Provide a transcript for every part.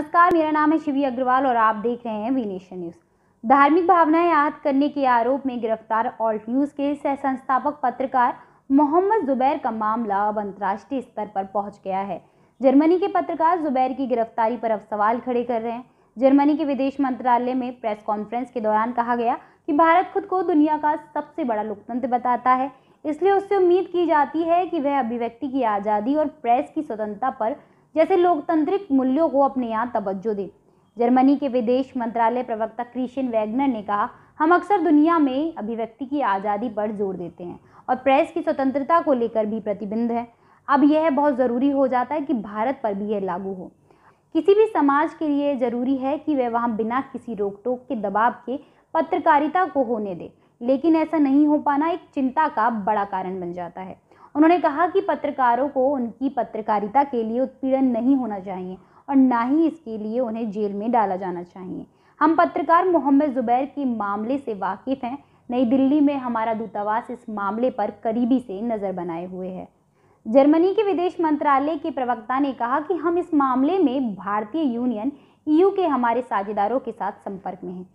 नमस्कार मेरा नाम है शिवी अग्रवाल और आप देख रहे हैं वी नेशन न्यूज़ धार्मिक भावनाएं याद करने के आरोप में गिरफ्तार ऑल्ट न्यूज़ के सह संस्थापक पत्रकार मोहम्मद जुबैर का मामला अब अंतर्राष्ट्रीय स्तर पर पहुंच गया है जर्मनी के पत्रकार जुबैर की गिरफ्तारी पर अब सवाल खड़े कर रहे हैं जर्मनी के विदेश मंत्रालय में प्रेस कॉन्फ्रेंस के दौरान कहा गया कि भारत खुद को दुनिया का सबसे बड़ा लोकतंत्र बताता है इसलिए उससे उम्मीद की जाती है कि वह अभिव्यक्ति की आज़ादी और प्रेस की स्वतंत्रता पर जैसे लोकतांत्रिक मूल्यों को अपने यहाँ तवज्जो दें जर्मनी के विदेश मंत्रालय प्रवक्ता क्रिशन वैगनर ने कहा हम अक्सर दुनिया में अभिव्यक्ति की आज़ादी पर जोर देते हैं और प्रेस की स्वतंत्रता को लेकर भी प्रतिबंध है अब यह बहुत ज़रूरी हो जाता है कि भारत पर भी यह लागू हो किसी भी समाज के लिए ज़रूरी है कि वह वहाँ बिना किसी रोक टोक के दबाव के पत्रकारिता को होने दे लेकिन ऐसा नहीं हो पाना एक चिंता का बड़ा कारण बन जाता है उन्होंने कहा कि पत्रकारों को उनकी पत्रकारिता के लिए उत्पीड़न नहीं होना चाहिए और ना ही इसके लिए उन्हें जेल में डाला जाना चाहिए हम पत्रकार मोहम्मद ज़ुबैर के मामले से वाकिफ़ हैं नई दिल्ली में हमारा दूतावास इस मामले पर करीबी से नज़र बनाए हुए है जर्मनी के विदेश मंत्रालय के प्रवक्ता ने कहा कि हम इस मामले में भारतीय यूनियन ईयू के हमारे साझेदारों के साथ संपर्क में हैं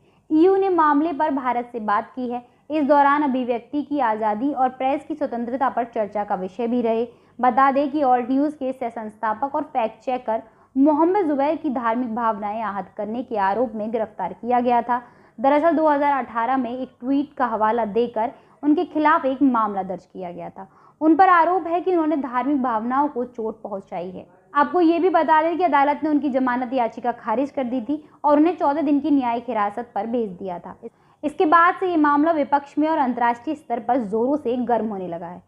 ईयू ने मामले पर भारत से बात की है इस दौरान अभिव्यक्ति की आज़ादी और प्रेस की स्वतंत्रता पर चर्चा का विषय भी रहे बता दें कि ऑल न्यूज़ के सह संस्थापक और फैक्ट चेकर मोहम्मद जुबैर की धार्मिक भावनाएं आहत करने के आरोप में गिरफ्तार किया गया था दरअसल 2018 में एक ट्वीट का हवाला देकर उनके खिलाफ एक मामला दर्ज किया गया था उन पर आरोप है कि उन्होंने धार्मिक भावनाओं को चोट पहुंचाई है आपको ये भी बता दें कि अदालत ने उनकी जमानत याचिका खारिज कर दी थी और उन्हें चौदह दिन की न्यायिक हिरासत पर भेज दिया था इसके बाद से ये मामला विपक्ष में और अंतर्राष्ट्रीय स्तर पर जोरों से गर्म होने लगा है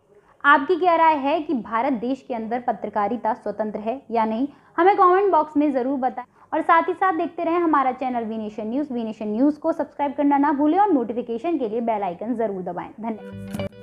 आपकी क्या राय है कि भारत देश के अंदर पत्रकारिता स्वतंत्र है या नहीं हमें कमेंट बॉक्स में ज़रूर बताएं और साथ ही साथ देखते रहें हमारा channel V nation news V nation news को सब्सक्राइब करना ना भूलें और नोटिफिकेशन के लिए बेल आइकन ज़रूर दबाएं धन्यवाद